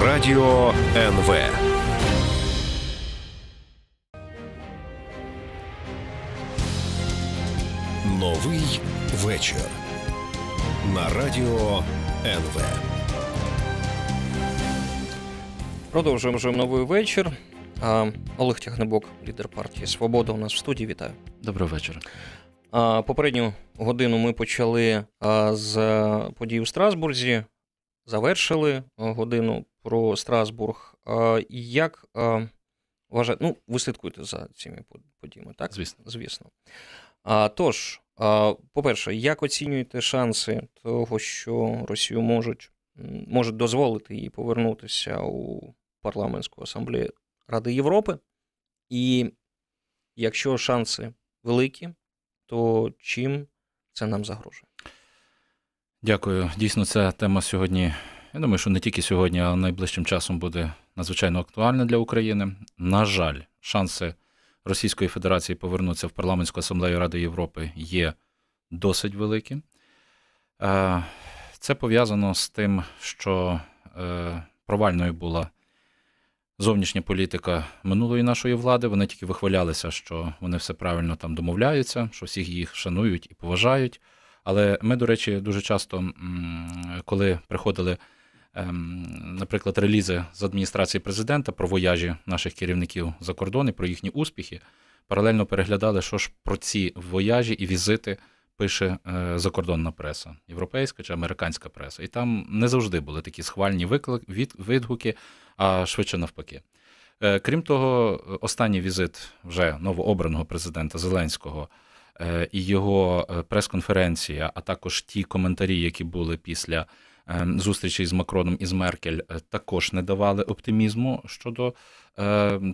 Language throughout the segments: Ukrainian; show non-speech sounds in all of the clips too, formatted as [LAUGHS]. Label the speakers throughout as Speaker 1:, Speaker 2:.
Speaker 1: Радіо НВ. Новий вечір. На Радіо НВ. Продовжуємо вже новий вечір. А, Олег Тягнебок, лідер партії Свобода. У нас в студії. Вітаю. Доброго вечора. Попередню годину ми почали з е, подій у Страсбурзі завершили е, годину про Страсбург. як вважаєте, ну, ви слідкуєте за цими подіями, так? Звісно. Звісно. Тож, по-перше, як оцінюєте шанси того, що Росію можуть можуть дозволити їй повернутися у парламентську асамблею Ради Європи? І якщо шанси великі, то чим це нам загрожує?
Speaker 2: Дякую. Дійсно, ця тема сьогодні. Я думаю, що не тільки сьогодні, а найближчим часом буде надзвичайно актуальна для України. На жаль, шанси Російської Федерації повернутися в парламентську асамблею Ради Європи є досить великі. Е, це пов'язано з тим, що е, провальною була зовнішня політика минулої нашої влади. Вони тільки вихвалялися, що вони все правильно там домовляються, що всіх їх шанують і поважають. Але ми, до речі, дуже часто, коли приходили, ем, наприклад, релізи з адміністрації президента про вояжі наших керівників за кордони, про їхні успіхи, паралельно переглядали, що ж про ці вояжі і візити. Пише е, закордонна преса, європейська чи американська преса. І там не завжди були такі схвальні виклик, від, відгуки, а швидше навпаки. Е, крім того, останній візит вже новообраного президента Зеленського Е, і його е, прес-конференція, а також ті коментарі, які були після е, зустрічі з Макроном і з Меркель, також не давали оптимізму щодо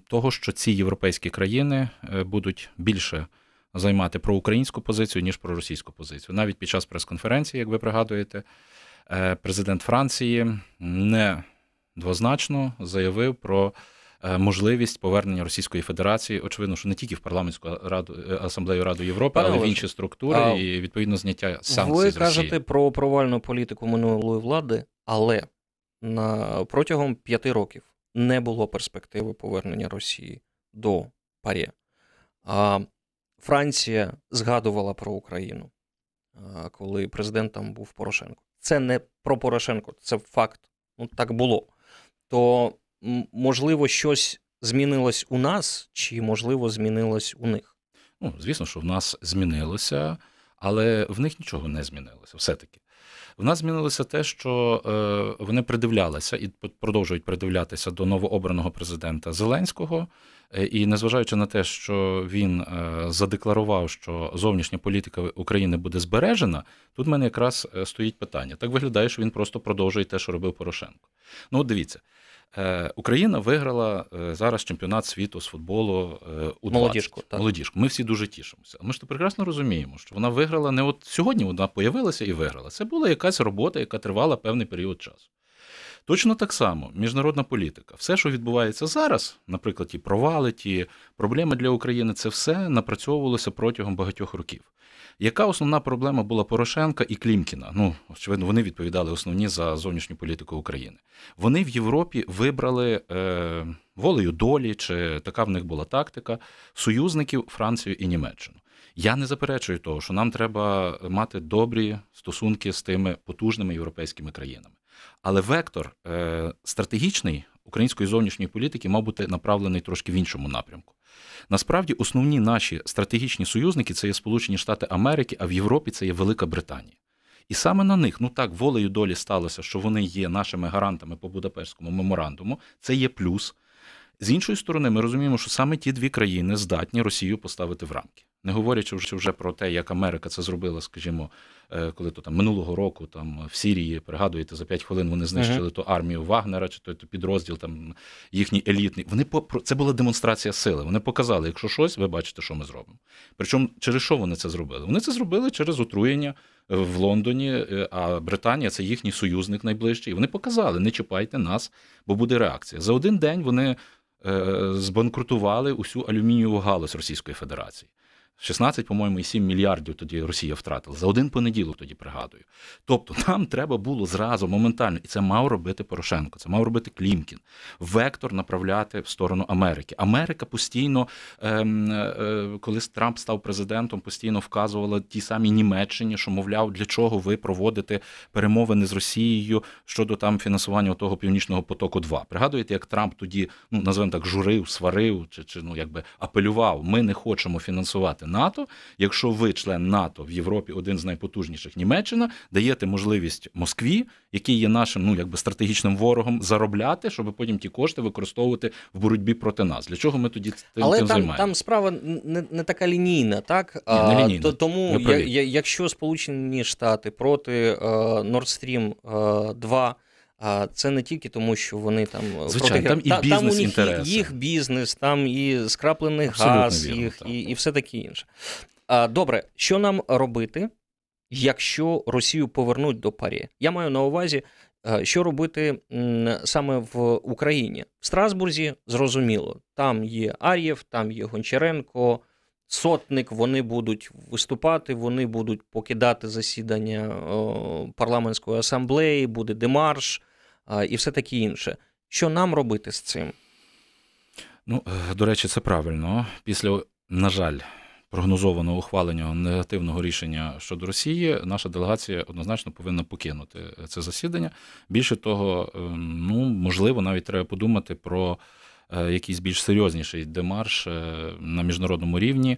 Speaker 2: того, що ці європейські країни будуть більше. Займати проукраїнську позицію ніж про російську позицію. Навіть під час прес-конференції, як ви пригадуєте, президент Франції не двозначно заявив про Е, можливість повернення Російської Федерації, очевидно, що не тільки в парламентську раду е, асамблею Ради Європи, Пане але в інші структури а... і відповідно зняття санкцій. Ви з Росії. кажете
Speaker 1: про провальну політику минулої влади, але на протягом п'яти років не було перспективи повернення Росії до парі. А Франція згадувала про Україну, коли президентом був Порошенко. Це не про Порошенко, це факт. Ну так було. То можливо, щось змінилось у нас, чи можливо змінилось у них?
Speaker 2: Ну, звісно, що в нас змінилося, але в них нічого не змінилося. Все-таки в нас змінилося те, що е, вони придивлялися і продовжують придивлятися до новообраного президента Зеленського. Е, і незважаючи на те, що він е, задекларував, що зовнішня політика України буде збережена, тут в мене якраз е, стоїть питання. Так виглядає, що він просто продовжує те, що робив Порошенко. Ну, от дивіться, Е, Україна виграла е, зараз чемпіонат світу з футболу е, у молодіжку. Так. Молодіжку. Ми всі дуже тішимося. Ми ж то прекрасно розуміємо, що вона виграла не от сьогодні. Вона появилася і виграла. Це була якась робота, яка тривала певний період часу. Точно так само міжнародна політика, все, що відбувається зараз, наприклад, і провали, ті проблеми для України, це все напрацьовувалося протягом багатьох років. Яка основна проблема була Порошенка і Клімкіна? Ну, очевидно, вони відповідали основні за зовнішню політику України. Вони в Європі вибрали е, волею долі, чи така в них була тактика союзників Францію і Німеччину. Я не заперечую того, що нам треба мати добрі стосунки з тими потужними європейськими країнами. Але вектор е, стратегічний української зовнішньої політики мав бути направлений трошки в іншому напрямку. Насправді, основні наші стратегічні союзники це є Сполучені Штати Америки, а в Європі це є Велика Британія. І саме на них, ну так, волею долі сталося, що вони є нашими гарантами по Будапештському меморандуму. Це є плюс. З іншої сторони, ми розуміємо, що саме ті дві країни здатні Росію поставити в рамки не говорячи вже вже про те, як Америка це зробила, скажімо, е, коли то там минулого року там в Сирії пригадуєте за 5 хвилин вони знищили uh-huh. ту армію Вагнера, чи той то підрозділ, там їхній елітний. Вони по це була демонстрація сили. Вони показали, якщо щось, ви бачите, що ми зробимо. Причому через що вони це зробили? Вони це зробили через отруєння. Е, в Лондоні, е, а Британія це їхній союзник найближчий. Вони показали: не чіпайте нас, бо буде реакція. За один день вони збанкрутували усю алюмінієву галузь Російської Федерації. 16, по-моєму, і 7 мільярдів тоді Росія втратила за один понеділок. Тоді пригадую. Тобто нам треба було зразу моментально, і це мав робити Порошенко, це мав робити Клімкін, вектор направляти в сторону Америки. Америка постійно, ем, е, е коли Трамп став президентом, постійно вказувала ті самі Німеччині, що мовляв, для чого ви проводите перемовини з Росією щодо там фінансування того північного потоку. 2 пригадуєте, як Трамп тоді ну називаємо так журив, сварив чи чи ну якби апелював. Ми не хочемо фінансувати. НАТО. Якщо ви член НАТО в Європі, один з найпотужніших Німеччина, даєте можливість Москві, який є нашим ну якби стратегічним ворогом, заробляти, щоб потім ті кошти використовувати в боротьбі проти нас. Для чого ми тоді тим,
Speaker 1: Але тим там, там справа не не така лінійна, так Ні, не лінійна. А, то тому, я, я, якщо Сполучені Штати проти е, Nord Stream 2 е, а це не тільки тому, що вони там е, Звичайно, проти... там і бізнес там у них інтереси. їх бізнес, там і скраплений Абсолютно газ, вірно, їх і і все таке інше. А, Добре, що нам робити, якщо Росію повернуть до парі? Я маю на увазі, е, що робити саме в Україні в Страсбурзі. Зрозуміло, там є Ар'єв, там є Гончаренко. Сотник, вони будуть виступати, вони будуть покидати засідання е, парламентської асамблеї, буде демарш, і все таке інше. Що нам робити з цим?
Speaker 2: Ну, е, до речі, це правильно. Після, на жаль, прогнозованого ухвалення негативного рішення щодо Росії, наша делегація однозначно повинна покинути це засідання. Більше того, е, ну можливо, навіть треба подумати про е, якийсь більш серйозніший демарш на міжнародному рівні,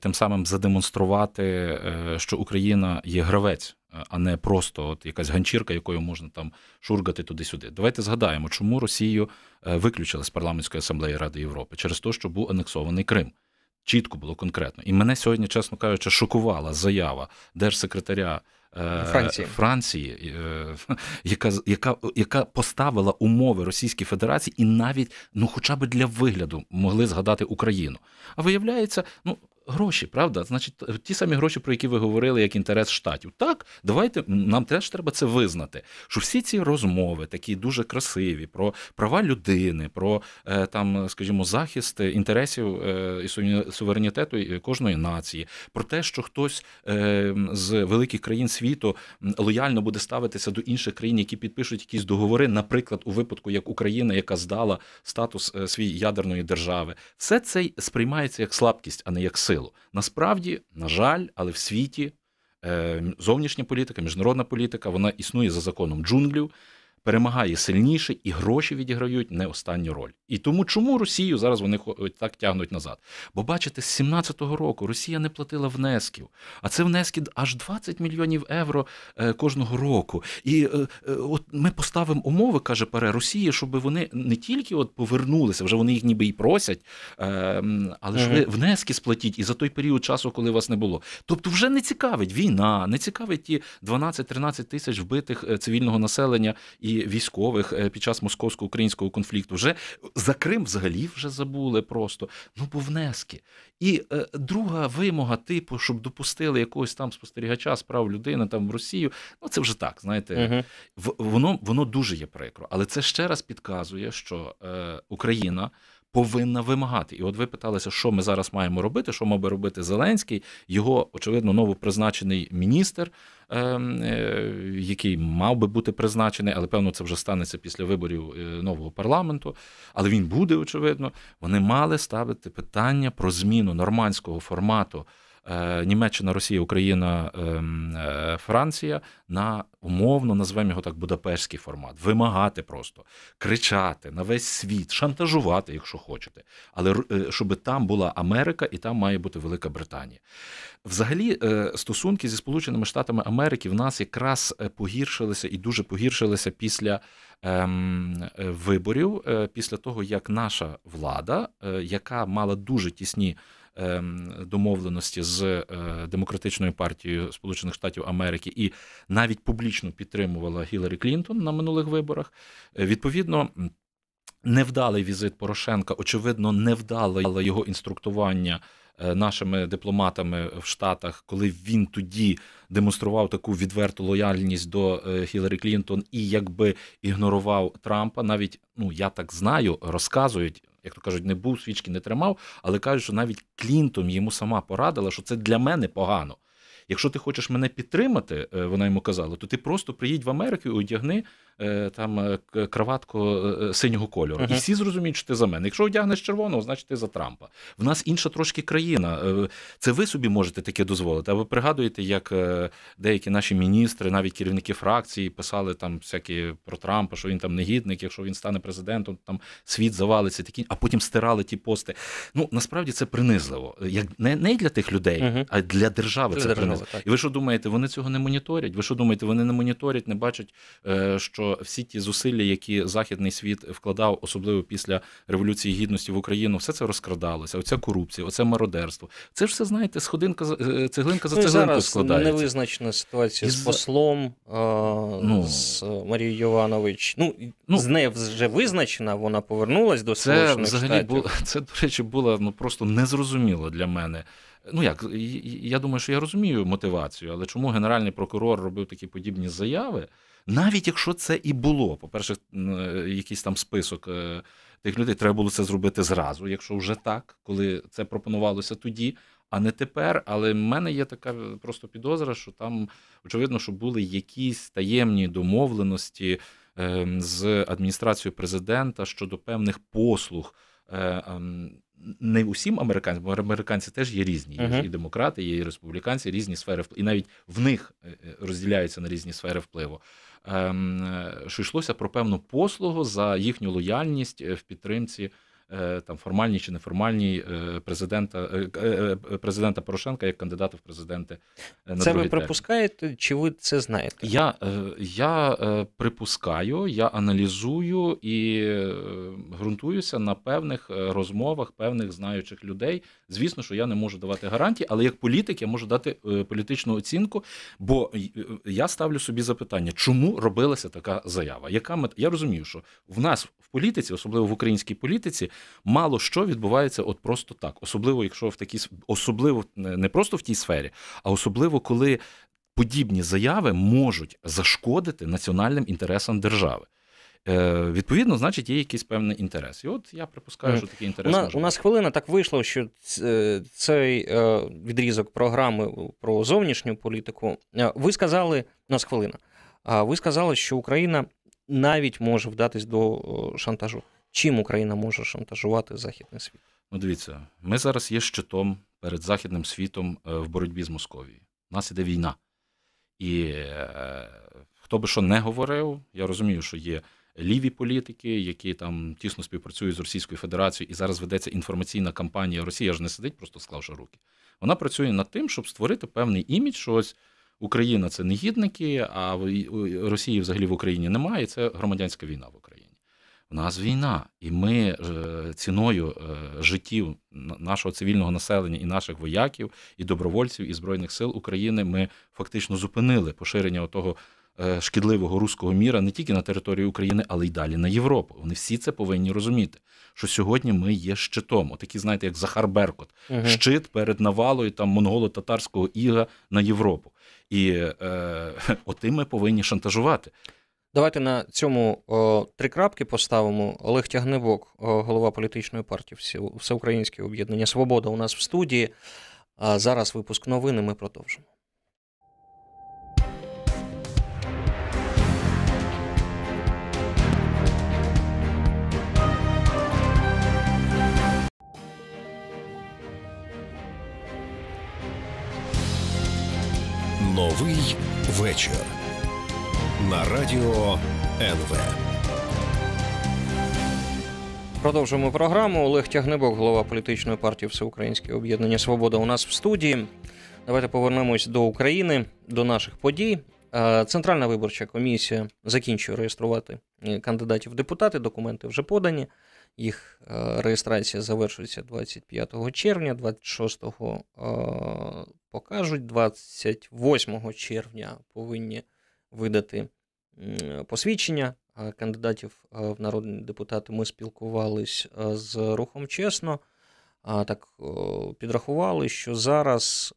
Speaker 2: тим самим задемонструвати, що Україна є гравець Е, а не просто от якась ганчірка, якою можна там шургати туди-сюди. Давайте згадаємо, чому Росію е, виключили з парламентської асамблеї Ради Європи через те, що був анексований Крим. Чітко було конкретно. І мене сьогодні, чесно кажучи, шокувала заява держсекретаря. Е, Франції, Франції, [LAUGHS] яка яка, яка поставила умови Російській Федерації, і навіть ну, хоча б для вигляду, могли згадати Україну. А виявляється, ну Гроші, правда? Значить, е, ті самі гроші, про які ви говорили, як інтерес штатів. Так, давайте нам теж треба це визнати. Що всі ці розмови такі дуже красиві, про права людини, про е, там, скажімо, захист інтересів е, і суверенітету кожної нації, про те, що хтось з великих країн світу лояльно буде ставитися до інших країн, які підпишуть якісь договори, наприклад, у випадку як Україна, яка здала статус своєї ядерної держави, все це сприймається як слабкість, а не як сила силу. Насправді, на жаль, але в світі е, зовнішня політика, міжнародна політика, вона існує за законом джунглів перемагає сильніше, і гроші відіграють не останню роль. І тому чому Росію зараз вони е, так тягнуть назад? Бо бачите, з 17-го року Росія не платила внесків, а це внески аж 20 мільйонів євро е, кожного року. І е, от ми поставимо умови, каже Пере Росії, щоб вони не тільки от повернулися, вже вони їх ніби і просять, ем, але ж ви внески сплатіть і за той період часу, коли вас не було. Тобто, вже не цікавить війна, не цікавить ті 12-13 тисяч вбитих цивільного населення і військових е, під час московсько-українського конфлікту. Вже за Крим взагалі вже забули просто. Ну, бо внески. І е, друга вимога, типу, щоб допустили якогось там спостерігача з прав людини там в Росію. Ну це вже так, знаєте, uh в, воно воно дуже є прикро. Але це ще раз підказує, що е, Україна повинна вимагати. І от ви питалися, що ми зараз маємо робити, що мав би робити Зеленський, його очевидно новопризначений міністр, ем, е, який мав би бути призначений, але певно, це вже станеться після виборів е, нового парламенту. Але він буде очевидно. Вони мали ставити питання про зміну нормандського формату. Е, Німеччина, Росія, Україна, ем, е, Франція на умовно назвемо його так Будапештський формат, вимагати просто, кричати на весь світ, шантажувати, якщо хочете. Але е, щоб там була Америка і там має бути Велика Британія. Взагалі, стосунки зі Сполученими Штатами Америки в нас якраз погіршилися і дуже погіршилися після ем, виборів, після того як наша влада, яка мала дуже тісні. Ем, домовленості з е, демократичною партією Сполучених Штатів Америки і навіть публічно підтримувала Гіларі Клінтон на минулих виборах. Е, відповідно. Невдалий візит Порошенка, очевидно, невдале його інструктування е, нашими дипломатами в Штатах, коли він тоді демонстрував таку відверту лояльність до Хіларі Клінтон і якби ігнорував Трампа. Навіть ну я так знаю, розказують як то кажуть, не був свічки, не тримав, але кажуть, що навіть Клінтон йому сама порадила, що це для мене погано. Якщо ти хочеш мене підтримати, е, вона йому казала, то ти просто приїдь в Америку і одягни е, там е, краватку синього кольору. Uh-huh. І всі зрозуміють, що ти за мене. Якщо одягнеш червоного, значить ти за Трампа. В нас інша трошки країна. Це ви собі можете таке дозволити. А ви пригадуєте, як деякі наші міністри, навіть керівники фракції, писали там всякі про Трампа, що він там негідник, якщо він стане президентом, там світ завалиться, такі, а потім стирали ті пости. Ну насправді це принизливо. Як не не для тих людей, uh-huh. а для держави для це держави. принизливо. Так. І ви що думаєте, вони цього не моніторять? Ви що думаєте, вони не моніторять, не бачать, е, що всі ті зусилля, які західний світ вкладав, особливо після революції гідності в Україну, все це розкрадалося. Оця корупція, оце мародерство. Це ж все знаєте, сходинка е, цеглинка за ну, цеглинкою складається.
Speaker 1: невизначена ситуація з, з послом е, ну, з Марією Іванович. Ну, ну з нею вже визначена. Вона повернулась до це, Сполучених взагалі Штатів. Було, [LAUGHS] це до речі була
Speaker 2: ну просто незрозуміло для мене. Ну як я думаю, що я розумію мотивацію, але чому генеральний прокурор робив такі подібні заяви, навіть якщо це і було, по-перше, е, якийсь там список е, тих людей треба було це зробити зразу, якщо вже так, коли це пропонувалося тоді, а не тепер. Але в мене є така просто підозра, що там очевидно, що були якісь таємні домовленості ем, з адміністрацією президента щодо певних послуг. Е, ем, не усім американцям, бо американці теж є різні. Є uh-huh. і демократи, є і республіканці, різні сфери впливу. І навіть в них е, е, розділяються на різні сфери впливу. Ем, е, що йшлося про певну послугу за їхню лояльність в підтримці. Е, там формальні чи неформальні е, президента е, президента Порошенка як кандидата в президенти на це ви
Speaker 1: припускаєте?
Speaker 2: Чи ви це знаєте? Я я припускаю, я аналізую і ґрунтуюся на певних розмовах, певних знаючих людей. Звісно, що я не можу давати гарантії, але як політик я можу дати політичну оцінку. Бо я ставлю собі запитання, чому робилася така заява? Яка мета? Я розумію, що в нас в політиці, особливо в українській політиці, мало що відбувається от просто так, особливо, якщо в такій особливо не просто в тій сфері, а особливо коли подібні заяви можуть зашкодити національним інтересам держави. Е, відповідно, значить, є якийсь певний інтерес. І от
Speaker 1: я припускаю, що такий інтерес. У, може у нас хвилина так вийшло, що е, цей е, відрізок програми про зовнішню політику. Ви сказали, у нас хвилина. Ви сказали, що Україна навіть може вдатись до шантажу. Чим Україна може шантажувати Західний світ? Ну, дивіться,
Speaker 2: ми зараз є щитом перед західним світом е, в боротьбі з Московією. У нас іде війна. І е, хто би що не говорив, я розумію, що є ліві політики, які там тісно співпрацюють з Російською Федерацією, і зараз ведеться інформаційна кампанія Росія ж не сидить, просто склавши руки. Вона працює над тим, щоб створити певний імідж, що ось Україна це негідники, а Росії взагалі в Україні немає. і Це громадянська війна в Україні в нас війна, і ми е, ціною е, життів нашого цивільного населення і наших вояків, і добровольців і збройних сил України ми фактично зупинили поширення того. Е, шкідливого руського міра не тільки на території України, але й далі на Європу. Вони всі це повинні розуміти. Що сьогодні ми є щитом, такі знаєте, як Захар Беркот, угу. щит перед навалою там монголо-татарського іга на Європу.
Speaker 1: І е, [LAUGHS] отим ми повинні шантажувати. Давайте на цьому о, три крапки поставимо. Олег тягневок о, голова політичної партії, Всеукраїнське об'єднання Свобода у нас в студії. А зараз випуск новини. Ми продовжимо. Новий вечір на радіо НВ. Продовжуємо програму. Олег Тягнебок, голова політичної партії Всеукраїнське об'єднання Свобода. У нас в студії. Давайте повернемось до України, до наших подій. Е, Центральна виборча комісія закінчує реєструвати е, кандидатів в депутати. Документи вже подані. Їх е, реєстрація завершується 25 червня, 26-го покажуть. 28 червня повинні видати посвідчення кандидатів в народні депутати. Ми спілкувались з рухом чесно. Так підрахували, що зараз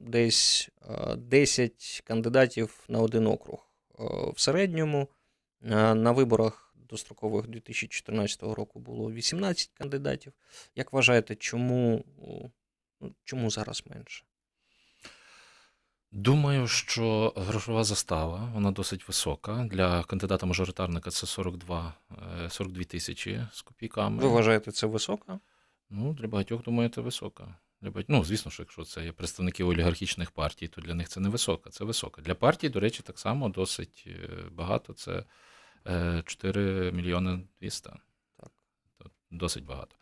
Speaker 1: десь 10 кандидатів на один округ в середньому. На виборах дострокових 2014 року було 18 кандидатів. Як вважаєте, чому, ну, чому зараз менше?
Speaker 2: Думаю, що грошова застава вона досить висока. Для кандидата-мажоритарника це 42 42 е, тисячі з копійками. Ви вважаєте це висока? Ну, для багатьох, думаю, це висока. Для багатьох, ну, звісно, що якщо це є представники олігархічних партій, то для них це не висока, це висока. Для партій, до речі, так само досить е, багато. Це 4 е, мільйони 200. Тобто досить багато.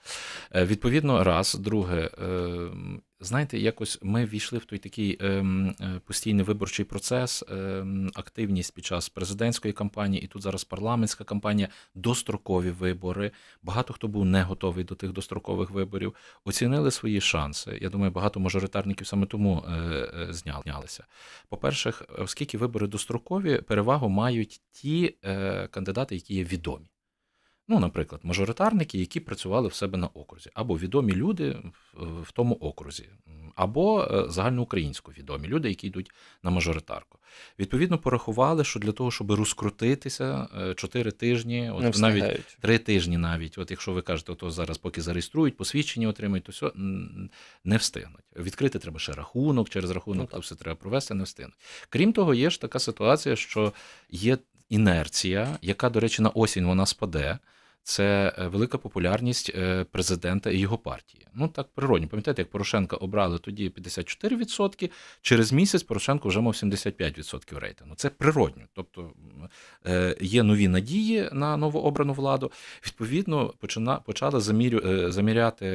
Speaker 2: Відповідно, раз, друге, ем, знаєте, якось ми війшли в той такий ем, е, постійний виборчий процес, ем, активність під час президентської кампанії, і тут зараз парламентська кампанія, дострокові вибори. Багато хто був не готовий до тих дострокових виборів, оцінили свої шанси. Я думаю, багато мажоритарників саме тому е, е, знялися. По-перше, оскільки вибори дострокові, перевагу мають ті кандидати, які є відомі. Ну, наприклад, мажоритарники, які працювали в себе на окрузі, або відомі люди в тому окрузі, або е, загальноукраїнсько відомі люди, які йдуть на мажоритарку. Відповідно, порахували, що для того, щоб розкрутитися 4 е, тижні, от не навіть 3 тижні, навіть, от якщо ви кажете, то зараз поки зареєструють, посвідчення отримають, то все не встигнуть. Відкрити треба ще рахунок, через рахунок ну, то все треба провести, не встигнуть. Крім того, є ж така ситуація, що є інерція, яка, до речі, на осінь вона спаде це е, велика популярність е, президента і його партії. Ну так природні, Пам'ятаєте, як Порошенка обрали тоді 54%, через місяць Порошенко вже мав 75% рейтингу. Це природньо. Тобто е, є нові надії на новообрану владу. Відповідно, почина, почали замірю, заміряти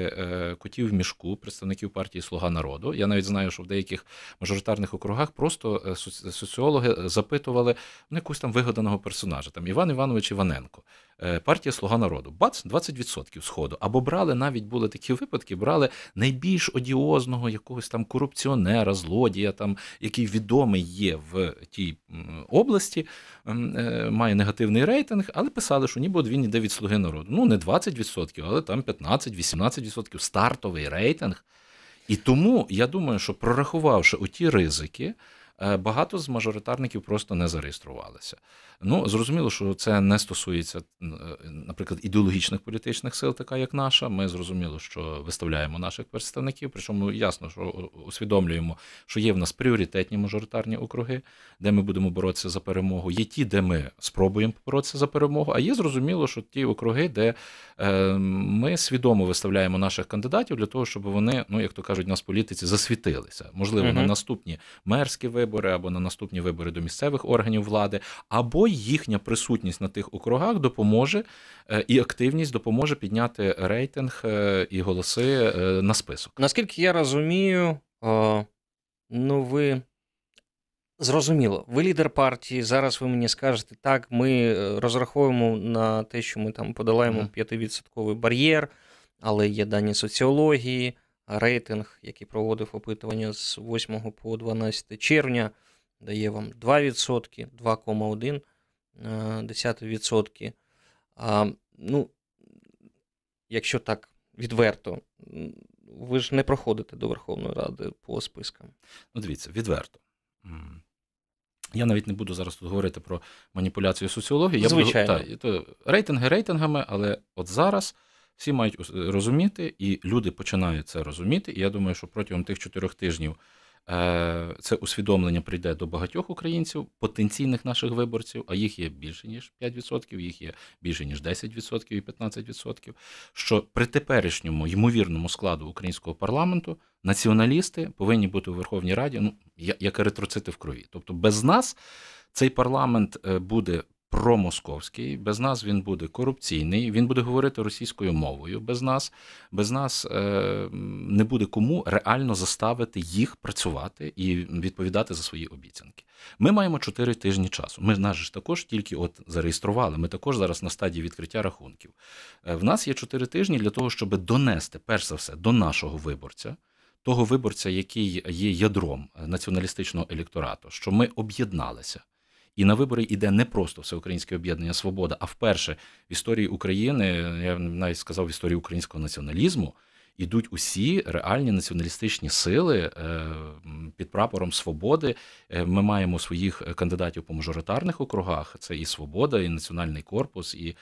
Speaker 2: котів в мішку представників партії Слуга народу. Я навіть знаю, що в деяких мажоритарних округах просто соціологи запитували ну, якогось там вигаданого персонажа, там Іван Іванович Іваненко. Е, партія Слуга народу. Бац, 20% сходу. Або брали навіть були такі випадки, брали найбільш одіозного якогось там корупціонера, злодія, там який відомий є в тій області, е, має негативний рейтинг, але писали, що ніби він іде від слуги народу. Ну не 20%, але там 15-18% стартовий рейтинг. І тому я думаю, що прорахувавши оті ризики. Е, багато з мажоритарників просто не зареєструвалися. Ну, зрозуміло, що це не стосується, е, наприклад, ідеологічних політичних сил, така як наша. Ми зрозуміло, що виставляємо наших представників, причому ясно, що усвідомлюємо, що є в нас пріоритетні мажоритарні округи, де ми будемо боротися за перемогу. Є ті, де ми спробуємо боротися за перемогу, а є зрозуміло, що ті округи, де е, ми свідомо виставляємо наших кандидатів для того, щоб вони, ну як то кажуть, нас політиці засвітилися. Можливо, угу. на наступні мерські вибори вибори або на наступні вибори до місцевих органів влади, або їхня присутність на тих округах допоможе е, і активність допоможе підняти рейтинг е, і голоси
Speaker 1: е, на список. Наскільки я розумію, ну ви. Зрозуміло, ви лідер партії. Зараз ви мені скажете, так, ми розраховуємо на те, що ми там подолаємо 5% бар'єр, але є дані соціології, рейтинг, який проводив опитування з 8 по 12 червня, дає вам 2%, 2,1%. Е, ну, Якщо так відверто, ви ж не проходите до Верховної Ради по спискам. Ну, дивіться, відверто.
Speaker 2: Я навіть не буду зараз тут говорити про маніпуляцію соціології. Звичайно. Я буду, та, Рейтинги рейтингами, але от зараз всі мають е, розуміти, і люди починають це розуміти. І я думаю, що протягом тих чотирьох тижнів е, це усвідомлення прийде до багатьох українців, потенційних наших виборців, а їх є більше ніж 5%, їх є більше ніж 10% і 15%, Що при теперішньому ймовірному складу українського парламенту націоналісти повинні бути у Верховній Раді. Ну як еритроцити в крові, тобто без нас. Цей парламент е, буде промосковський, без нас він буде корупційний, він буде говорити російською мовою. Без нас без нас е, не буде кому реально заставити їх працювати і відповідати за свої обіцянки. Ми маємо 4 тижні часу. Ми нас ж також тільки от зареєстрували. Ми також зараз на стадії відкриття рахунків. Е, в нас є 4 тижні для того, щоб донести перш за все до нашого виборця. Того виборця, який є ядром націоналістичного електорату, що ми об'єдналися, і на вибори йде не просто всеукраїнське об'єднання Свобода, а вперше в історії України, я навіть сказав в історії українського націоналізму йдуть усі реальні націоналістичні сили е, під прапором свободи. Е, ми маємо своїх е, кандидатів по мажоритарних округах. Це і Свобода, і Національний корпус, і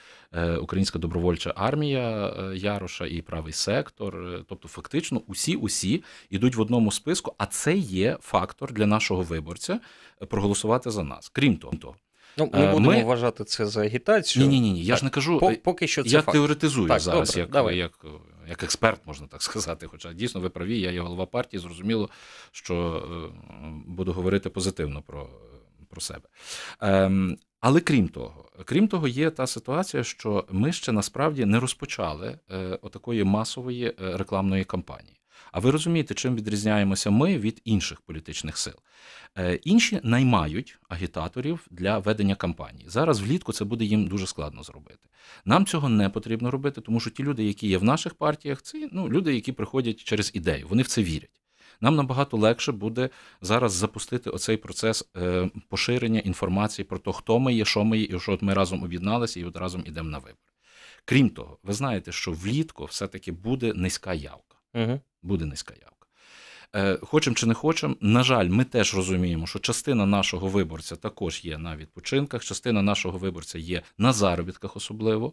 Speaker 2: Українська добровольча армія Яроша, і правий сектор. Тобто, фактично, усі усі йдуть в одному списку, а це є фактор для нашого виборця проголосувати за нас. Крім того.
Speaker 1: Ну, ми будемо ми...
Speaker 2: вважати це за агітацію. Ні, ні, ні. Я так. ж не кажу. Поки що це я факт. теоретизую так, зараз, добре, як давай. як як експерт, можна так [LAUGHS] сказати. Хоча дійсно ви праві, я є голова партії, зрозуміло, що е, буду говорити позитивно про е, про себе. Ем, але крім того, крім того, є та ситуація, що ми ще насправді не розпочали е, отакої масової е, рекламної кампанії. А ви розумієте, чим відрізняємося ми від інших політичних сил? Е, інші наймають агітаторів для ведення кампанії. Зараз влітку це буде їм дуже складно зробити. Нам цього не потрібно робити, тому що ті люди, які є в наших партіях, це ну люди, які приходять через ідею. Вони в це вірять. Нам набагато легше буде зараз запустити оцей процес е, поширення інформації про те, хто ми є, що ми є, і що от ми разом об'єдналися, і от разом ідемо на вибори. Крім того, ви знаєте, що влітку все-таки буде низька явка угу. буде низька явка. Е, хочемо чи не хочемо, на жаль, ми теж розуміємо, що частина нашого виборця також є на відпочинках, частина нашого виборця є на заробітках, особливо.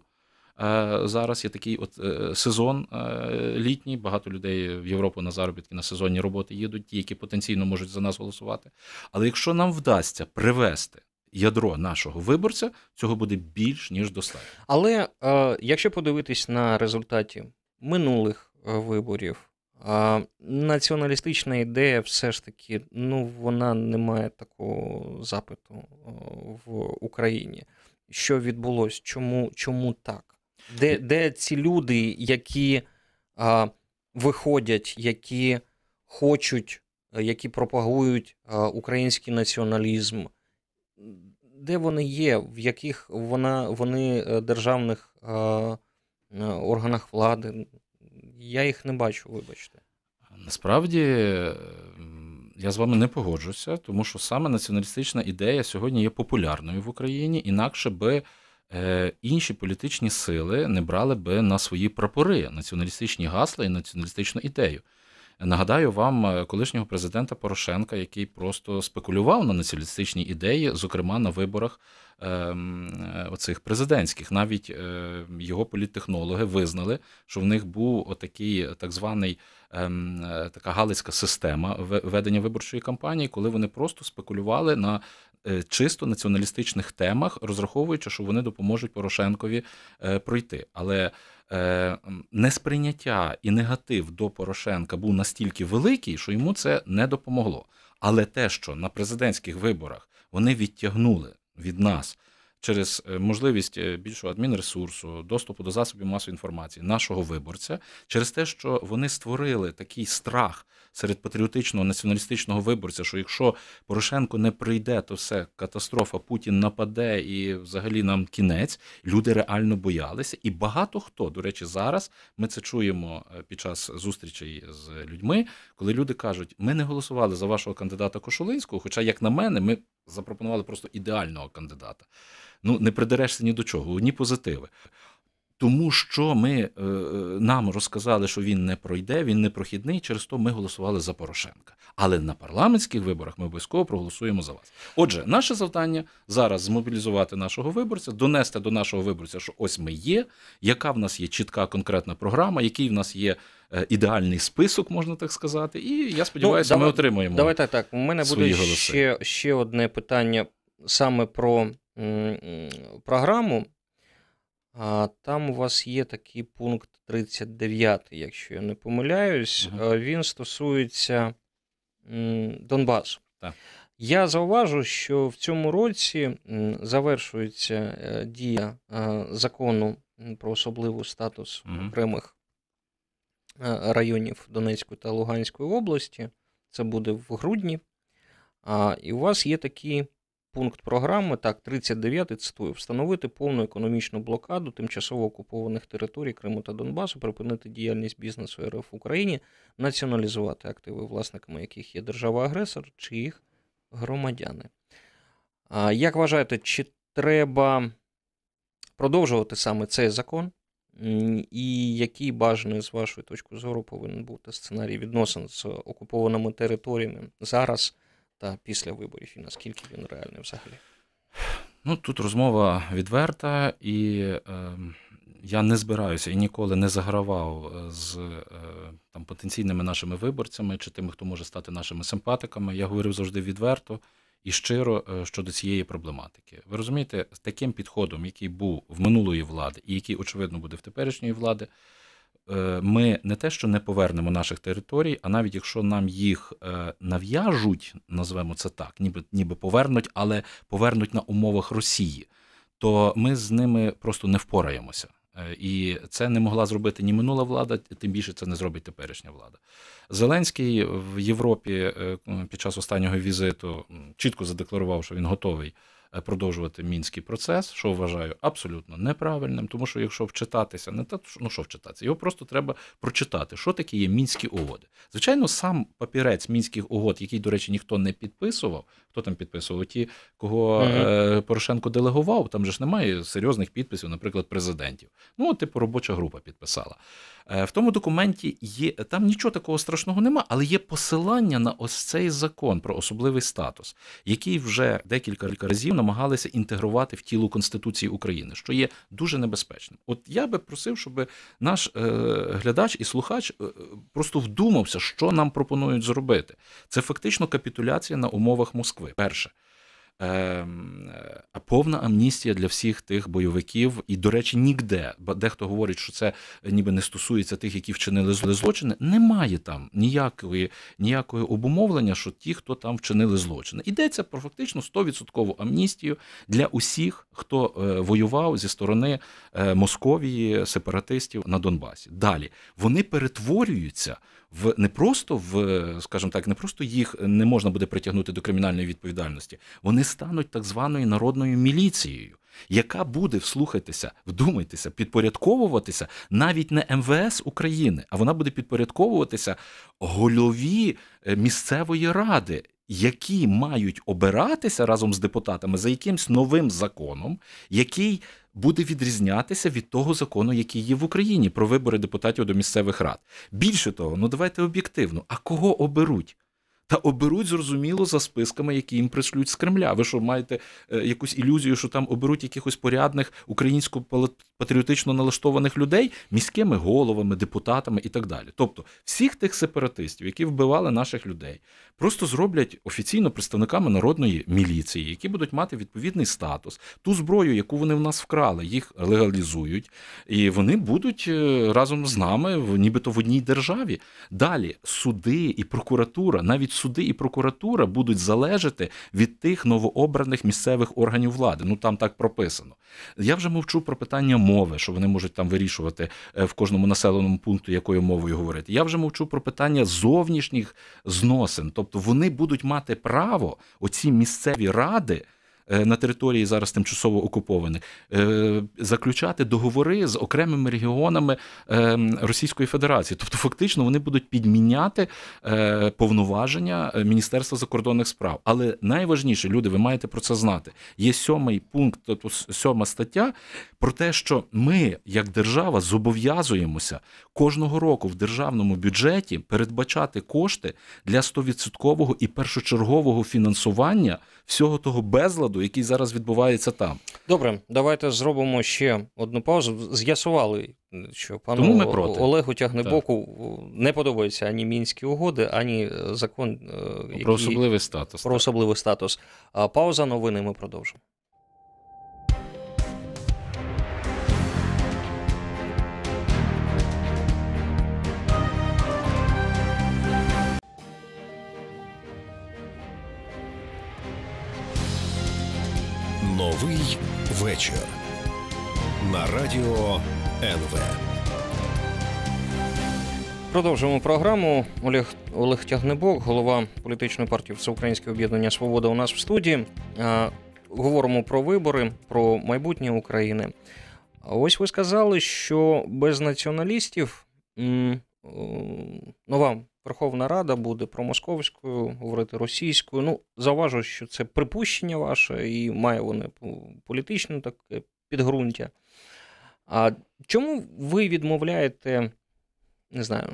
Speaker 2: Е, зараз є такий от е, сезон літній. Багато людей в Європу на заробітки на сезонні роботи їдуть, ті, які потенційно можуть за нас голосувати. Але якщо нам вдасться привести ядро нашого виборця, цього буде більш ніж достатньо.
Speaker 1: Але е, якщо подивитись на результаті минулих. Е, виборів. А Націоналістична ідея все ж таки ну, вона не має такого запиту е, в Україні. Що відбулося? Чому чому так? Де де ці люди, які а, виходять, які хочуть, е, які пропагують а, український націоналізм? Де вони є, в яких вона, вони державних а, органах влади я їх не бачу, вибачте.
Speaker 2: Насправді е, я з вами не погоджуся, тому що саме націоналістична ідея сьогодні є популярною в Україні, інакше би е, інші політичні сили не брали би на свої прапори націоналістичні гасла і націоналістичну ідею. Нагадаю вам е, колишнього президента Порошенка, який просто спекулював на націоналістичній ідеї, зокрема на виборах ем, е, оцих президентських. Навіть е, його політтехнологи визнали, що в них був отакий так званий. Ем, така галицька система ведення виборчої кампанії, коли вони просто спекулювали на чисто націоналістичних темах, розраховуючи, що вони допоможуть Порошенкові пройти. Але Е, несприйняття і негатив до Порошенка був настільки великий, що йому це не допомогло. Але те, що на президентських виборах вони відтягнули від нас. Через е, можливість е, більшого адмінресурсу, доступу до засобів масової інформації, нашого виборця, через те, що вони створили такий страх серед патріотичного націоналістичного виборця, що якщо Порошенко не прийде, то все катастрофа, Путін нападе і взагалі нам кінець. Люди реально боялися, і багато хто до речі, зараз ми це чуємо е, під час зустрічей з людьми, коли люди кажуть: ми не голосували за вашого кандидата Кошулинського, хоча, як на мене, ми запропонували просто ідеального кандидата. Ну не придерешся ні до чого, ні позитиви тому що ми е, е, нам розказали, що він не пройде, він не прохідний. Через то ми голосували за Порошенка. Але на парламентських виборах ми обов'язково проголосуємо за вас. Отже, наше завдання зараз змобілізувати нашого виборця, донести до нашого виборця, що ось ми є, яка в нас є чітка конкретна програма, який в нас є. Е, ідеальний список, можна так сказати, і я ну, сподіваюся, ну, давай, ми отримаємо. Давайте так. У мене буде ще
Speaker 1: ще одне питання саме про м, програму а, Там у вас є такий пункт 39, якщо я не помиляюсь, угу. він стосується Донбасу. Так. Я зауважу, що в цьому році завершується е, дія е, закону про особливий статус угу. окремих е, районів Донецької та Луганської області. Це буде в грудні. А, І у вас є такі Пункт програми, так, 39, й цитую, встановити повну економічну блокаду тимчасово окупованих територій Криму та Донбасу, припинити діяльність бізнесу РФ в Україні, націоналізувати активи, власниками яких є держава-агресор чи їх громадяни. А, Як вважаєте, чи треба продовжувати саме цей закон? І який бажаний, з вашої точки зору, повинен бути сценарій відносин з окупованими територіями зараз? та після виборів, і наскільки він реальний взагалі?
Speaker 2: Ну тут розмова відверта, і е, я не збираюся і ніколи не загравав е, з е, там потенційними нашими виборцями чи тими, хто може стати нашими симпатиками. Я говорив завжди відверто і щиро е, щодо цієї проблематики. Ви розумієте, з таким підходом, який був в минулої влади, і який очевидно буде в теперішньої влади. Е, ми не те, що не повернемо наших територій, а навіть якщо нам їх е, нав'яжуть, назвемо це так, ніби ніби повернуть, але повернуть на умовах Росії, то ми з ними просто не впораємося. Е, і це не могла зробити ні минула влада, тим більше це не зробить теперішня влада. Зеленський в Європі під час останнього візиту чітко задекларував, що він готовий Е, продовжувати мінський процес, що вважаю абсолютно неправильним, тому що якщо вчитатися, не та ну що вчитатися, його просто треба прочитати, що таке є мінські угоди. Звичайно, сам папірець мінських угод, який, до речі, ніхто не підписував. Хто там підписував? Ті, кого mm-hmm. Порошенко делегував, там же ж немає серйозних підписів, наприклад, президентів. Ну, от, типу, робоча група підписала. Е, в тому документі є там нічого такого страшного нема, але є посилання на ось цей закон про особливий статус, який вже декілька разів намагалися інтегрувати в тіло Конституції України, що є дуже небезпечним. От я би просив, щоб наш е, глядач і слухач е, просто вдумався, що нам пропонують зробити. Це фактично капітуляція на умовах Москви. Перше. Ем, е, повна амністія для всіх тих бойовиків. І, до речі, нігде, бо дехто говорить, що це ніби не стосується тих, які вчинили злочини. Немає там ніякої ніякої обумовлення, що ті, хто там вчинили злочини. Йдеться про фактично 100% амністію для усіх, хто е, воював зі сторони е, Московії, сепаратистів на Донбасі. Далі вони перетворюються в не просто в, скажімо так, не просто їх не можна буде притягнути до кримінальної відповідальності. Вони стануть так званою народною міліцією, яка буде вслухатися, вдумайтеся, підпорядковуватися навіть не МВС України, а вона буде підпорядковуватися голові е, місцевої ради які мають обиратися разом з депутатами за якимсь новим законом, який буде відрізнятися від того закону, який є в Україні про вибори депутатів до місцевих рад. Більше того, ну давайте об'єктивно, а кого оберуть? та оберуть зрозуміло за списками, які їм прислють з Кремля. Ви що маєте е, якусь ілюзію, що там оберуть якихось порядних українсько патріотично налаштованих людей міськими головами, депутатами і так далі. Тобто всіх тих сепаратистів, які вбивали наших людей, просто зроблять офіційно представниками народної міліції, які будуть мати відповідний статус, ту зброю, яку вони в нас вкрали, їх легалізують, і вони будуть е, разом з нами, нібито в одній державі. Далі суди і прокуратура, навіть суди і прокуратура будуть залежати від тих новообраних місцевих органів влади. Ну там так прописано. Я вже мовчу про питання мови, що вони можуть там вирішувати е, в кожному населеному пункту, якою мовою говорити. Я вже мовчу про питання зовнішніх зносин, тобто вони будуть мати право оці місцеві ради. Е, на території зараз тимчасово окупованих, е, заключати договори з окремими регіонами е, Російської Федерації. Тобто, фактично, вони будуть підміняти повноваження Міністерства закордонних справ. Але найважніше, люди, ви маєте про це знати. Є сьомий пункт, тобто сьома стаття про те, що ми, як держава, зобов'язуємося кожного року в державному бюджеті передбачати кошти для стовідсоткового і першочергового фінансування всього того безладу заходу, який зараз відбувається там.
Speaker 1: Добре, давайте зробимо ще одну паузу. З'ясували, що пану Олегу тягне так. боку не подобаються ані мінські угоди, ані е, закон е, який... про особливий статус. Про особливий статус. А Пауза новини. Ми продовжимо. Новий вечір на радіо НВ. Продовжуємо програму. Олег Олег Тягнебок, голова політичної партії Всеукраїнське об'єднання Свобода. У нас в студії говоримо про вибори, про майбутнє України. Ось ви сказали, що без націоналістів нова Верховна Рада буде про московською, говорити російською. Ну, зауважу, що це припущення ваше і має воно політичне таке підґрунтя. А чому ви відмовляєте, не знаю,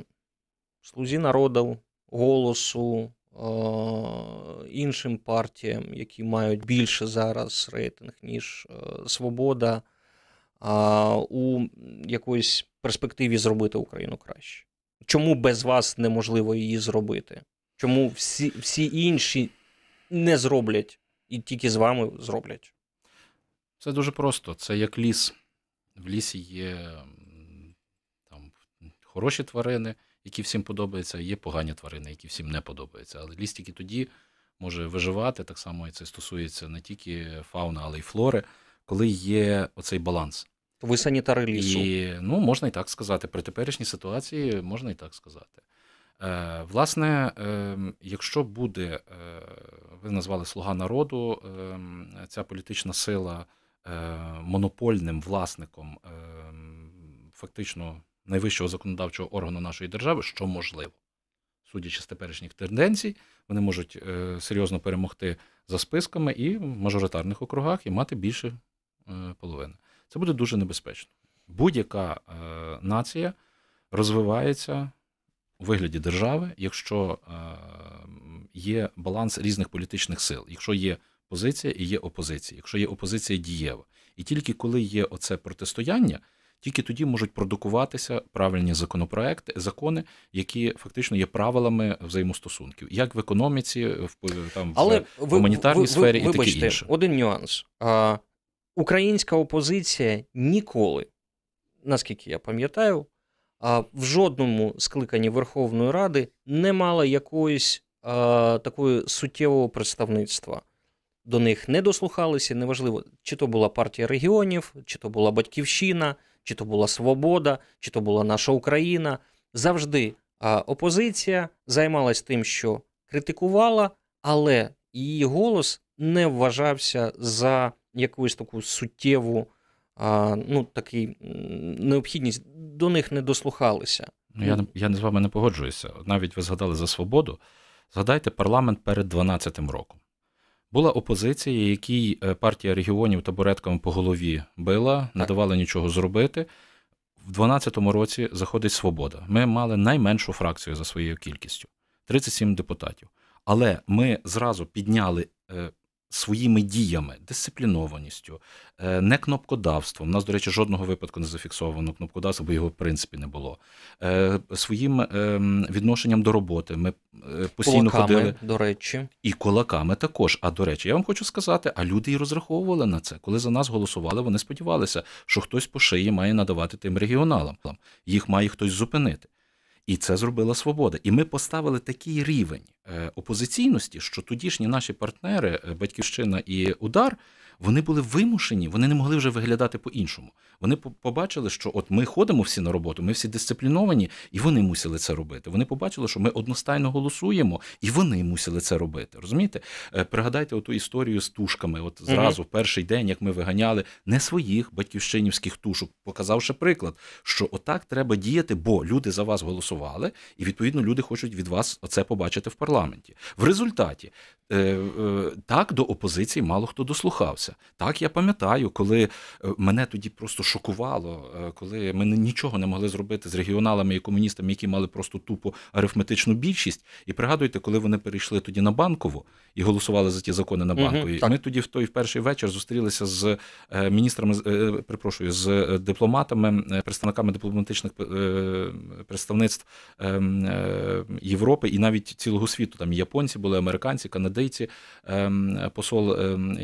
Speaker 1: слузі народу, голосу, іншим партіям, які мають більше зараз рейтинг, ніж Свобода, у якоїсь перспективі зробити Україну краще? чому без вас неможливо її зробити? Чому всі, всі інші не зроблять і тільки з вами зроблять? Це дуже просто. Це як ліс. В
Speaker 2: лісі є там хороші тварини, які всім подобаються, є погані тварини, які всім не подобаються. Але ліс тільки тоді може виживати. Так само і це стосується не тільки фауни, але й флори, коли є оцей баланс. Ви санітари лісу. І, Ну, можна і так сказати. При теперішній ситуації можна і так сказати. Е, Власне, е, якщо буде, е, ви назвали Слуга народу, е, ця політична сила е, монопольним власником е, фактично найвищого законодавчого органу нашої держави, що можливо, судячи з теперішніх тенденцій, вони можуть е, серйозно перемогти за списками і в мажоритарних округах і мати більше е, половини це буде дуже небезпечно. Будь-яка е, нація розвивається у вигляді держави, якщо е, є баланс різних політичних сил, якщо є позиція і є опозиція, якщо є опозиція дієва. І тільки коли є оце протистояння, тільки тоді можуть продукуватися правильні законопроекти, закони, які фактично
Speaker 1: є правилами взаємостосунків,
Speaker 2: як в економіці, в там в гуманітарній ви, ви, сфері ви, і таке інше.
Speaker 1: Один нюанс. А, Українська опозиція ніколи, наскільки я пам'ятаю, в жодному скликанні Верховної Ради не мала якоїсь такої суттєвого представництва. До них не дослухалися, неважливо, чи то була партія регіонів, чи то була Батьківщина, чи то була Свобода, чи то була наша Україна. Завжди опозиція займалась тим, що критикувала, але її голос не вважався за якусь таку суттєву ну, такий необхідність, до них не дослухалися. Ну, Я
Speaker 2: я з вами не погоджуюся. Навіть ви згадали за свободу. Згадайте парламент перед 12-м роком. Була опозиція, якій е, партія регіонів табуретками по голові била, не давала нічого зробити. В 12-му році заходить свобода. Ми мали найменшу фракцію за своєю кількістю 37 депутатів. Але ми зразу підняли е, своїми діями, дисциплінованістю, е, не кнопкодавством. У нас, до речі, жодного випадку не зафіксовано кнопкодавство, бо його в принципі не було. Е, своїм ем, відношенням до роботи ми е, постійно кулаками, ходили до речі. і кулаками також. А до речі, я вам хочу сказати: а люди і розраховували на це. Коли за нас голосували, вони сподівалися, що хтось по шиї має надавати тим регіоналам. Їх має хтось зупинити. І це зробила свобода. І ми поставили такий рівень е, опозиційності, що тодішні наші партнери, е, батьківщина і удар вони були вимушені, вони не могли вже виглядати по-іншому. Вони побачили, що от ми ходимо всі на роботу, ми всі дисципліновані, і вони мусили це робити. Вони побачили, що ми одностайно голосуємо, і вони мусили це робити. Розумієте? Е, пригадайте оту історію з тушками. От зразу в перший день, як ми виганяли не своїх батьківщинівських тушок, показавши приклад, що отак треба діяти, бо люди за вас голосували, і відповідно люди хочуть від вас оце побачити в парламенті. В результаті е, е, так до опозиції мало хто дослухався відбувалося. Так, я пам'ятаю, коли е, мене тоді просто шокувало, е, коли ми нічого не могли зробити з регіоналами і комуністами, які мали просто тупу арифметичну більшість. І пригадуйте, коли вони перейшли тоді на банкову і голосували за ті закони на банку. Угу, ми тоді в той перший вечір зустрілися з е, міністрами припрошую, з дипломатами, представниками дипломатичних представництв ем, Європи і навіть цілого світу. Там японці були американці, канадейці, ем, посол ем,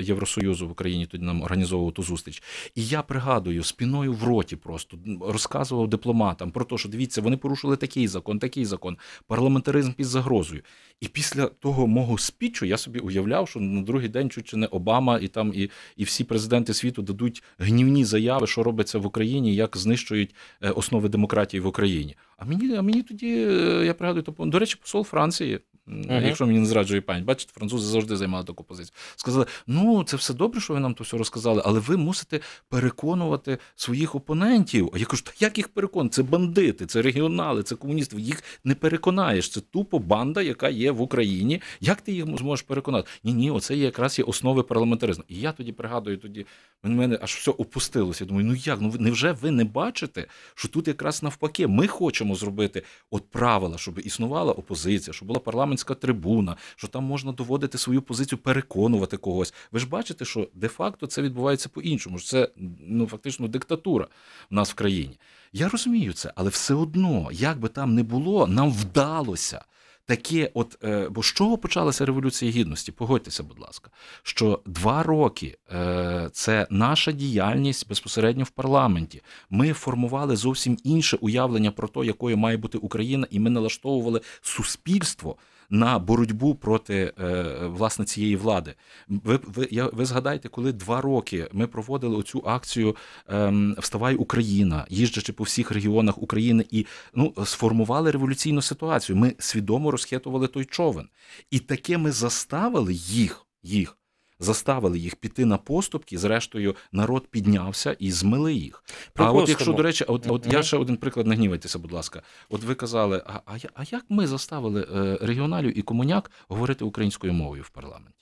Speaker 2: Європи. Євросоюзу в Україні тоді нам організовував ту зустріч. І я пригадую спіною в роті просто розказував дипломатам про те, що дивіться, вони порушили такий закон, такий закон, парламентаризм під загрозою. І після того мого спічу я собі уявляв, що на другий день чуть чи не Обама і там і і всі президенти світу дадуть гнівні заяви, що робиться в Україні, як знищують е, основи демократії в Україні. А мені а мені тоді е, я пригадую, то до речі, посол Франції Угу. Якщо мені не зраджує пам'ять, бачите, французи завжди займали таку позицію. Сказали: ну це все добре, що ви нам то все розказали, але ви мусите переконувати своїх опонентів. А я кажу, як їх переконати? Це бандити, це регіонали, це комуністи. Їх не переконаєш. Це тупо банда, яка є в Україні. Як ти їх зможеш переконати? Ні, ні, оце є якраз є основи парламентаризму. І я тоді пригадую, тоді в мене аж все опустилося. Я Думаю, ну як? Ну невже ви не бачите, що тут якраз навпаки? Ми хочемо зробити от правила, щоб існувала опозиція, щоб була парламент парламентська трибуна, що там можна доводити свою позицію, переконувати когось. Ви ж бачите, що де-факто це відбувається по-іншому. Це ну фактично диктатура в нас в країні. Я розумію це, але все одно, як би там не було, нам вдалося. Таке, от е, бо з чого почалася революція гідності? Погодьтеся, будь ласка, що два роки е, це наша діяльність безпосередньо в парламенті. Ми формували зовсім інше уявлення про те, якою має бути Україна, і ми налаштовували суспільство на боротьбу проти е, власне цієї влади. Ви ви, я, ви згадайте, коли два роки ми проводили оцю акцію ем, Вставай Україна, їжджачи по всіх регіонах України і ну сформували революційну ситуацію. Ми свідомо розхитували той човен, і таке ми заставили їх, їх заставили їх піти на поступки. Зрештою, народ піднявся і змили їх. Припустимо. А от якщо до речі, от от я ще один приклад не гнівайтеся, будь ласка. От ви казали, а а, а як ми заставили е, регіоналів і комуняк говорити українською мовою в парламенті?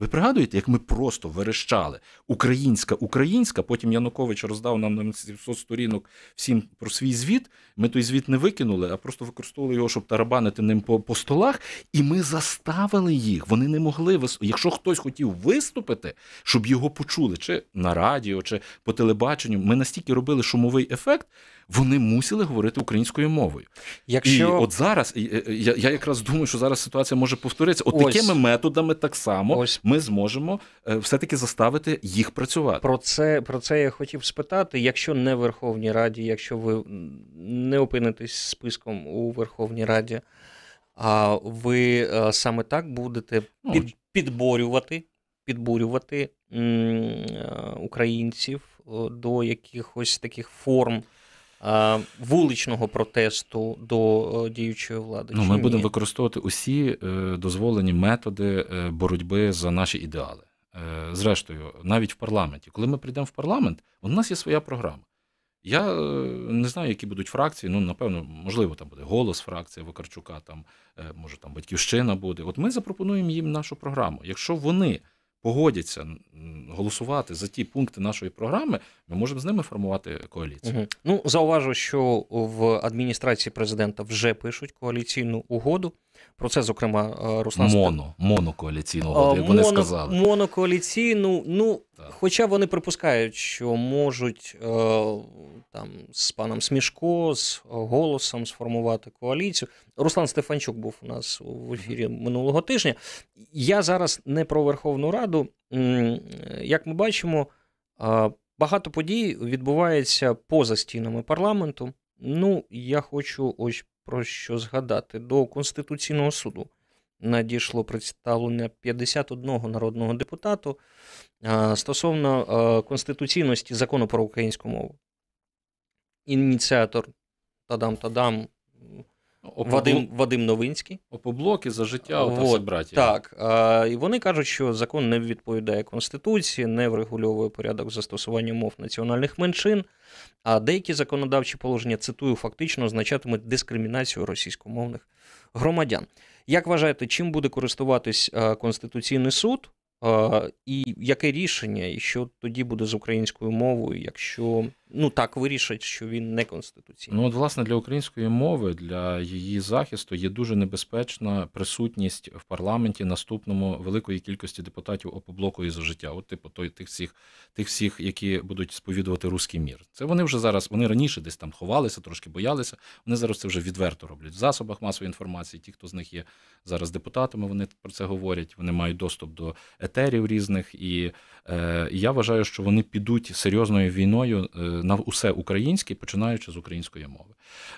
Speaker 2: Ви пригадуєте, як ми просто верещали українська, українська. Потім Янукович роздав нам на 700 сторінок всім про свій звіт. Ми той звіт не викинули, а просто використовували його, щоб тарабанити ним по, по столах. І ми заставили їх. Вони не могли вис... Якщо хтось хотів виступити, щоб його почули, чи на радіо, чи по телебаченню, ми настільки робили шумовий ефект. Вони мусили говорити українською мовою. Якщо... І от зараз е, я я якраз думаю, що зараз ситуація може повторитися. От Ось. такими методами так само Ось. ми
Speaker 1: зможемо е, все-таки заставити їх працювати. Про це про це я хотів спитати. Якщо не в Верховній Раді, якщо ви не опинитесь списком у Верховній Раді, а ви е, саме так будете ну, під, підборювати підбурювати е, українців е, до якихось таких форм. Вуличного протесту до діючої влади ну, ми ні? будемо
Speaker 2: використовувати усі дозволені методи боротьби за наші ідеали. зрештою, навіть в парламенті, коли ми прийдемо в парламент, у нас є своя програма. Я е, не знаю, які будуть фракції. Ну, напевно, можливо, там буде голос фракція Вакарчука, там, е, може там Батьківщина буде. От ми запропонуємо їм нашу програму. Якщо вони
Speaker 1: погодяться голосувати за ті пункти нашої програми, ми можемо з ними формувати коаліцію. Угу. Ну зауважу, що в адміністрації президента вже пишуть коаліційну угоду. Про це, зокрема, е, Руслан Моно, монокоаліційну угоду, е, як вони Моно, сказали. Монокоаліційну, ну, так. хоча вони припускають, що можуть е, там з паном Смішко, з голосом сформувати коаліцію. Руслан Стефанчук був у нас в ефірі минулого тижня. Я зараз не про Верховну Раду. Як ми бачимо, багато подій відбувається поза стінами парламенту. Ну, я хочу ось про що згадати, до Конституційного суду надійшло представлення 51 народного депутату стосовно конституційності закону про українську мову. Ініціатор тадам-тадам Опоблок... Вадим Вадим Новинський. Опоблоки за життя От, братів. Так. А, І вони кажуть, що закон не відповідає Конституції, не врегульовує порядок застосування мов національних меншин, а деякі законодавчі положення, цитую, фактично означатимуть дискримінацію російськомовних громадян. Як вважаєте, чим буде користуватись Конституційний суд? І яке рішення, і що тоді буде з українською мовою, якщо ну так вирішать, що він не конституційний.
Speaker 2: Ну от власне для української мови, для її захисту є дуже небезпечна присутність в парламенті наступному великої кількості депутатів опоблоку і за життя. От типу той тих всіх, тих всіх, які будуть сповідувати руський мір. Це вони вже зараз. Вони раніше десь там ховалися, трошки боялися. Вони зараз це вже відверто роблять в засобах масової інформації. Ті, хто з них є зараз депутатами, вони про це говорять. Вони мають доступ до етерів різних, і е, я вважаю, що вони підуть серйозною війною. Е, на усе українське, починаючи з української мови.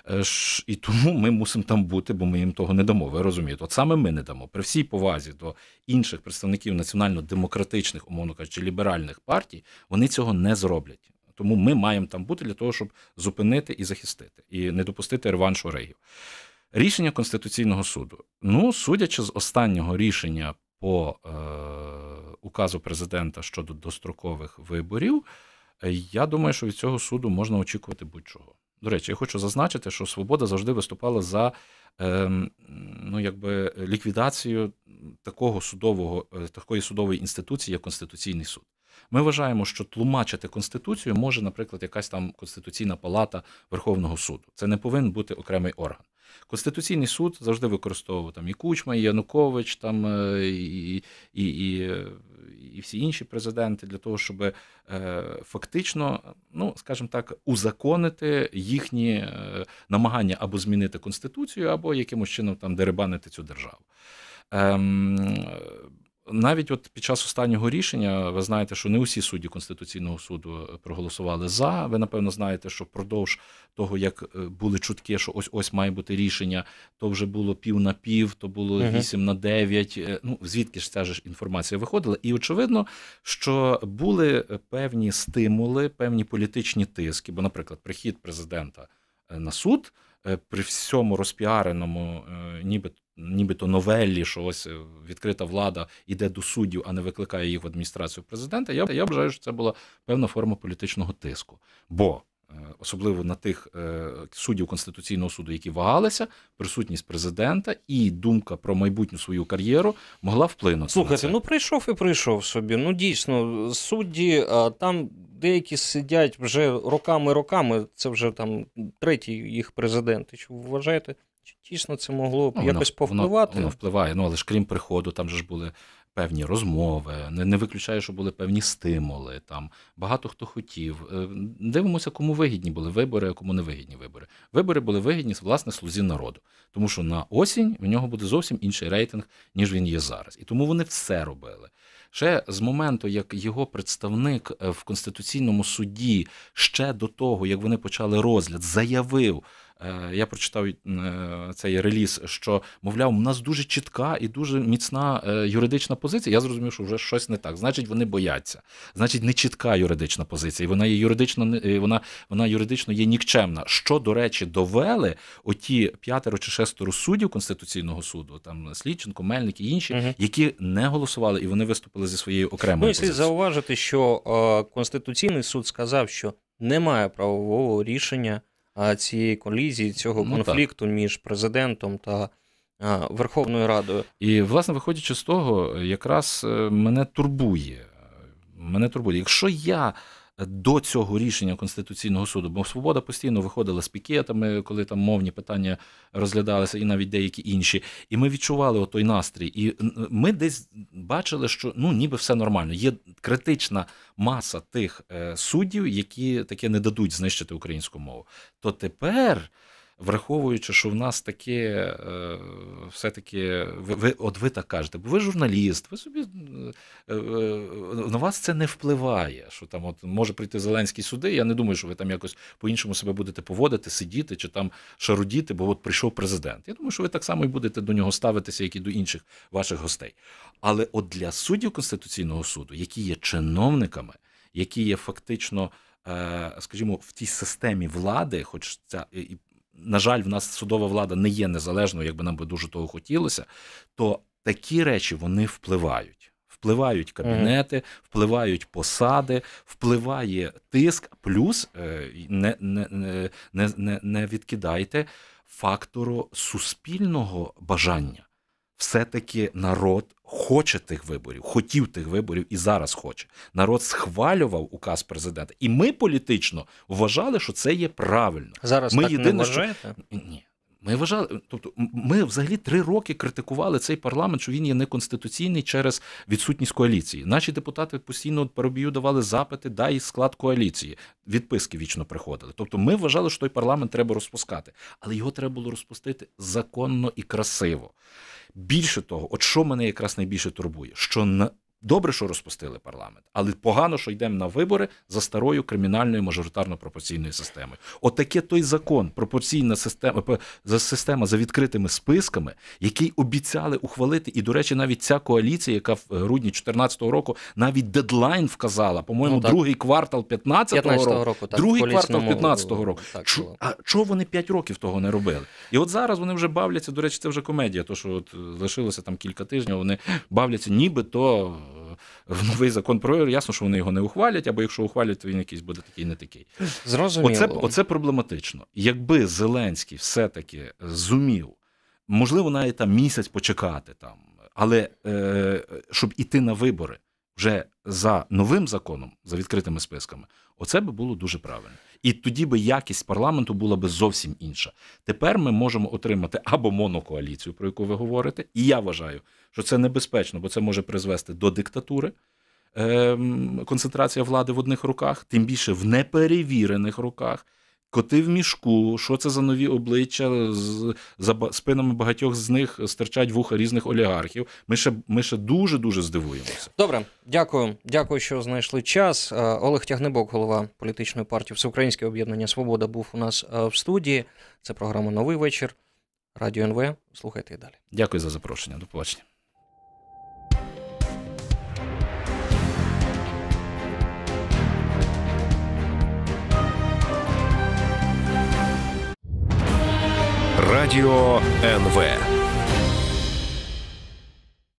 Speaker 2: Е, і тому ми мусимо там бути, бо ми їм того не дамо. Ви розумієте? От саме ми не дамо при всій повазі до інших представників національно-демократичних, умовно кажучи, ліберальних партій, вони цього не зроблять. Тому ми маємо там бути для того, щоб зупинити і захистити, і не допустити реваншу регів. Рішення Конституційного суду. Ну, судячи з останнього рішення по е, указу президента щодо дострокових виборів. Я думаю, що від цього суду можна очікувати будь-чого. До речі, я хочу зазначити, що свобода завжди виступала за ем, ну, якби ліквідацію такого судового, е, такої судової інституції, як Конституційний суд. Ми вважаємо, що тлумачити конституцію може, наприклад, якась там конституційна палата Верховного суду. Це не повинен бути окремий орган. Конституційний суд завжди використовував там і Кучма, і Янукович, там е, і і, і е, і всі інші президенти для того, щоб е, фактично, ну скажімо так, узаконити їхні е, намагання або змінити конституцію, або якимось чином там деребанити цю державу. Ем, навіть от під час останнього рішення ви знаєте, що не усі судді Конституційного суду е, проголосували за. Ви напевно знаєте, що впродовж того, як е, були чутки, що ось ось має бути рішення, то вже було пів на пів, то було вісім на дев'ять. Е, ну звідки ж ця ж інформація виходила? І очевидно, що були певні стимули, певні політичні тиски, бо, наприклад, прихід президента на суд. Е, при всьому розпіареному, е, ніби нібито новеллі, що ось е, відкрита влада іде до суддів, а не викликає їх в адміністрацію президента. Я я вважаю, що це була певна форма політичного тиску. Бо Е, особливо на тих е, суддів Конституційного суду, які вагалися, присутність президента
Speaker 1: і думка про майбутню свою кар'єру могла вплинути. Слухайте, ну прийшов і прийшов собі. Ну дійсно, судді там деякі сидять вже роками-роками. Це вже там третій їх президент. Чи вважаєте? Чи дійсно це могло ну, якось повпливати? Воно, воно
Speaker 2: впливає, ну але ж крім приходу, там же ж були певні розмови, не не виключаю, що були певні стимули. Там багато хто хотів. Е, дивимося, кому вигідні були вибори, а кому не вигідні вибори. Вибори були вигідні власне слузі народу, тому що на осінь в нього буде зовсім інший рейтинг, ніж він є зараз. І тому вони все робили. Ще з моменту, як його представник е, в конституційному суді ще до того, як вони почали розгляд, заявив. Е, я прочитав е, цей реліз, що мовляв, у нас дуже чітка і дуже міцна е, юридична позиція. Я зрозумів, що вже щось не так. Значить, вони бояться. Значить, не чітка юридична позиція. Вона є юридично, вона вона юридично є нікчемна. Що до речі, довели оті п'ятеро чи шестеро суддів Конституційного суду, там Слідченко, Мельник і інші, угу. які не голосували і вони виступили зі своєю окремою.
Speaker 1: Ну, і зауважити, що Конституційний суд сказав, що немає правового рішення цієї колізії, цього ну, конфлікту так. між президентом та. Верховною Радою, і власне виходячи з того, якраз е, мене
Speaker 2: турбує. Мене турбує. Якщо я до цього рішення Конституційного суду, бо свобода постійно виходила з пікетами, коли там мовні питання розглядалися, і навіть деякі інші. І ми відчували отой настрій. І ми десь бачили, що ну ніби все нормально. Є критична маса тих е, суддів, які таке не дадуть знищити українську мову. То тепер враховуючи, що в нас таке е, все-таки ви, ви от ви так кажете, бо ви журналіст, ви собі е, е, на вас це не впливає. Що там от може прийти Зеленський сюди? Я не думаю, що ви там якось по-іншому себе будете поводити, сидіти чи там шарудіти, бо от прийшов президент. Я думаю, що ви так само і будете до нього ставитися, як і до інших ваших гостей. Але от для суддів Конституційного суду, які є чиновниками, які є фактично. Скажімо, в тій системі влади, хоч ця на жаль, в нас судова влада не є незалежною, якби нам би дуже того хотілося, то такі речі вони впливають. Впливають кабінети, впливають посади, впливає тиск, плюс е, не не, не, не, не відкидайте фактору суспільного бажання все-таки народ хоче тих виборів, хотів тих виборів і зараз хоче. Народ схвалював указ президента, і ми політично вважали, що це є правильно. Зараз ми так єдине, не вважаєте? Що... Ні. Ми вважали, тобто ми взагалі три роки критикували цей парламент, що він є неконституційний через відсутність коаліції. Наші депутати постійно перебію давали запити, дай склад коаліції. Відписки вічно приходили. Тобто, ми вважали, що той парламент треба розпускати, але його треба було розпустити законно і красиво. Більше того, от що мене якраз найбільше турбує, що на Добре, що розпустили парламент, але погано, що йдемо на вибори за старою кримінальною мажоритарно-пропорційною системою. Отаке От той закон, пропорційна система система за відкритими списками, який обіцяли ухвалити. І, до речі, навіть ця коаліція, яка в е, грудні 2014 року навіть дедлайн вказала, по-моєму, ну, другий квартал 15-го року, року так, другий квартал 15-го року. Так, Чо, а чого вони 5 років того не робили? І от зараз вони вже бавляться. До речі, це вже комедія. То що от е, лишилося там кілька тижнів. Вони бавляться, нібито в новий закон про ясно, що вони його не ухвалять, або якщо ухвалять, то він якийсь буде такий, не такий. Зрозуміло. Оце, оце проблематично. Якби Зеленський все-таки зумів, можливо, навіть там місяць почекати там, але е, щоб іти на вибори вже за новим законом, за відкритими списками, оце би було дуже правильно. І тоді би якість парламенту була би зовсім інша. Тепер ми можемо отримати або монокоаліцію, про яку ви говорите, і я вважаю, що це небезпечно, бо це може призвести до диктатури. Ем, концентрація влади в одних руках, тим більше в неперевірених руках коти в мішку. Що це за нові обличчя? За спинами багатьох з них стирчать вуха різних олігархів. Ми ще ми ще дуже дуже здивуємося.
Speaker 1: Добре, дякую. Дякую, що знайшли час. Е, Олег Тягнебок, голова політичної партії Всеукраїнське об'єднання Свобода, був у нас е, в студії. Це програма Новий вечір. Радіо НВ. Слухайте і далі. Дякую за запрошення. До побачення. Радіо НВ.